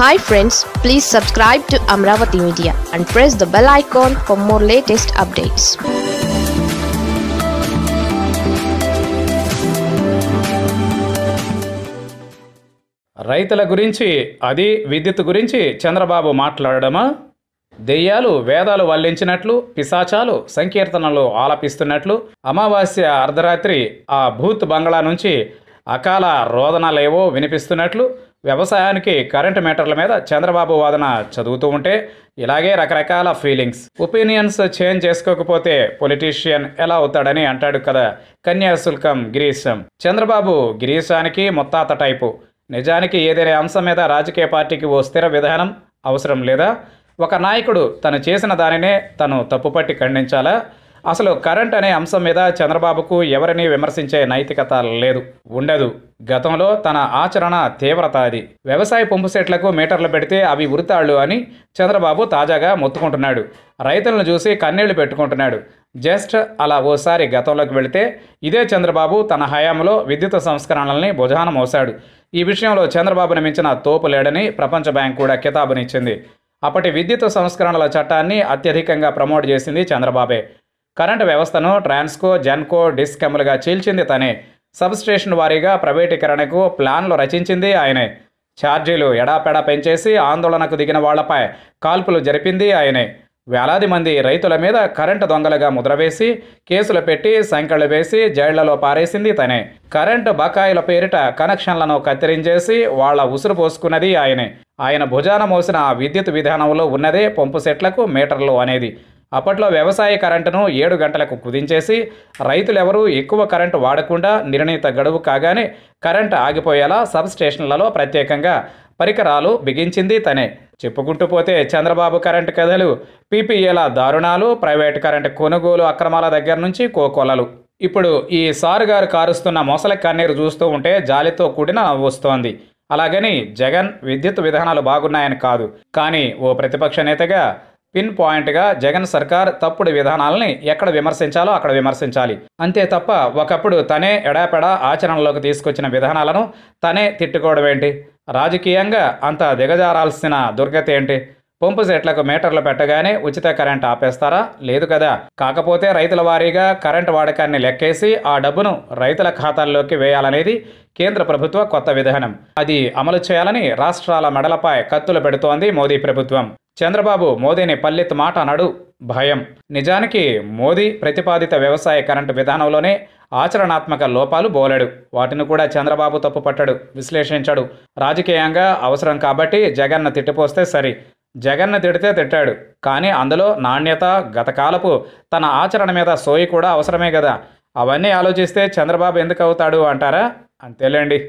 hi friends please subscribe to Amaravati media and press the bell icon for more latest updates రైతుల గురించి అది విద్యుత్ గురించి చంద్రబాబు మాట్లాడడమా దెయ్యాలు వేదాలు వల్లించినట్లు పిశాచాలు సంకీర్తనలు ఆలపిస్తున్నట్లు అమావాస్య అర్ధరాత్రి ఆ భూత్ బంగ్లా నుంచి అకాల రోదనలేవో వినిపిస్తున్నట్లు వ్యవసాయానికి కరెంట్ మ్యాటర్ల మీద చంద్రబాబు వాదన చదువుతూ ఉంటే ఇలాగే రకరకాల ఫీలింగ్స్ ఒపీనియన్స్ చేంజ్ చేసుకోకపోతే పొలిటీషియన్ ఎలా అవుతాడని అంటాడు కదా కన్యాశుల్కం గిరీశం చంద్రబాబు గిరీశానికి మొత్తాత టైపు నిజానికి ఏదైనా అంశం మీద రాజకీయ పార్టీకి ఓ స్థిర విధానం అవసరం లేదా ఒక నాయకుడు తను చేసిన దానినే తను తప్పుపట్టి ఖండించాలా అసలు కరెంట్ అనే అంశం మీద చంద్రబాబుకు ఎవరిని విమర్శించే నైతికత లేదు ఉండదు గతంలో తన ఆచరణ తీవ్రత అది వ్యవసాయ పంపు సెట్లకు మీటర్లు పెడితే అవి ఉరితాళ్ళు అని చంద్రబాబు తాజాగా మొత్తుకుంటున్నాడు రైతులను చూసి కన్నీళ్లు పెట్టుకుంటున్నాడు జస్ట్ అలా ఓసారి గతంలోకి వెళితే ఇదే చంద్రబాబు తన హయాంలో విద్యుత్ సంస్కరణల్ని భుజాన మోశాడు ఈ విషయంలో చంద్రబాబును మించిన తోపు లేడని ప్రపంచ బ్యాంక్ కూడా కితాబునిచ్చింది అప్పటి విద్యుత్ సంస్కరణల చట్టాన్ని అత్యధికంగా ప్రమోట్ చేసింది చంద్రబాబే కరెంటు వ్యవస్థను ట్రాన్స్కో డిస్క్ అమలుగా చీల్చింది తనే సబ్స్టేషన్ వారీగా ప్రైవేటీకరణకు ప్లాన్లు రచించింది ఆయనే ఛార్జీలు ఎడాపెడా పెంచేసి ఆందోళనకు దిగిన వాళ్లపై కాల్పులు జరిపింది ఆయనే వేలాది మంది రైతుల మీద కరెంటు దొంగలుగా ముద్రవేసి కేసులు పెట్టి సంఖ్యలు వేసి జైళ్లలో పారేసింది తనే కరెంటు బకాయిల పేరిట కనెక్షన్లను కత్తిరించేసి వాళ్ల ఉసురు పోసుకున్నది ఆయనే ఆయన భుజాన మోసిన విద్యుత్ విధానంలో ఉన్నదే పంపు సెట్లకు మీటర్లు అనేది అప్పట్లో వ్యవసాయ కరెంటును ఏడు గంటలకు కుదించేసి రైతులెవరూ ఎక్కువ కరెంటు వాడకుండా నిర్ణీత గడువు కాగానే కరెంటు ఆగిపోయేలా సబ్ స్టేషన్లలో ప్రత్యేకంగా పరికరాలు బిగించింది తనే చెప్పుకుంటూ పోతే చంద్రబాబు కరెంటు కథలు పీపీఏల దారుణాలు ప్రైవేటు కరెంటు కొనుగోలు అక్రమాల దగ్గర నుంచి కోకొలలు ఇప్పుడు ఈ సారు గారు కారుస్తున్న మొసలి కన్నీరు చూస్తూ ఉంటే జాలితో కూడిన వస్తోంది అలాగని జగన్ విద్యుత్ విధానాలు బాగున్నాయని కాదు కానీ ఓ ప్రతిపక్ష నేతగా పిన్ పాయింట్గా జగన్ సర్కార్ తప్పుడు విధానాలని ఎక్కడ విమర్శించాలో అక్కడ విమర్శించాలి అంతే తప్ప ఒకప్పుడు తనే ఎడాపెడా ఆచరణలోకి తీసుకొచ్చిన విధానాలను తనే తిట్టుకోవడం ఏంటి రాజకీయంగా అంత దిగజారాల్సిన దుర్గతి ఏంటి పంపు సెట్లకు మీటర్లు పెట్టగానే ఉచిత కరెంట్ ఆపేస్తారా లేదు కదా కాకపోతే రైతుల వారీగా కరెంట్ వాడకాన్ని లెక్కేసి ఆ డబ్బును రైతుల ఖాతాల్లోకి వేయాలనేది కేంద్ర ప్రభుత్వ కొత్త విధానం అది అమలు చేయాలని రాష్ట్రాల మెడలపై కత్తులు పెడుతోంది మోదీ ప్రభుత్వం చంద్రబాబు మోదీని పల్లెత్తు మాట అన్నాడు భయం నిజానికి మోదీ ప్రతిపాదిత వ్యవసాయ కరెంటు విధానంలోనే ఆచరణాత్మక లోపాలు బోలాడు వాటిని కూడా చంద్రబాబు తప్పు పట్టాడు విశ్లేషించాడు రాజకీయంగా అవసరం కాబట్టి జగన్ను తిట్టిపోస్తే సరి జగన్ను తిడితే తిట్టాడు కానీ అందులో నాణ్యత గతకాలపు తన ఆచరణ మీద సోయి కూడా అవసరమే కదా అవన్నీ ఆలోచిస్తే చంద్రబాబు ఎందుకు అవుతాడు అంటారా అంతేలేండి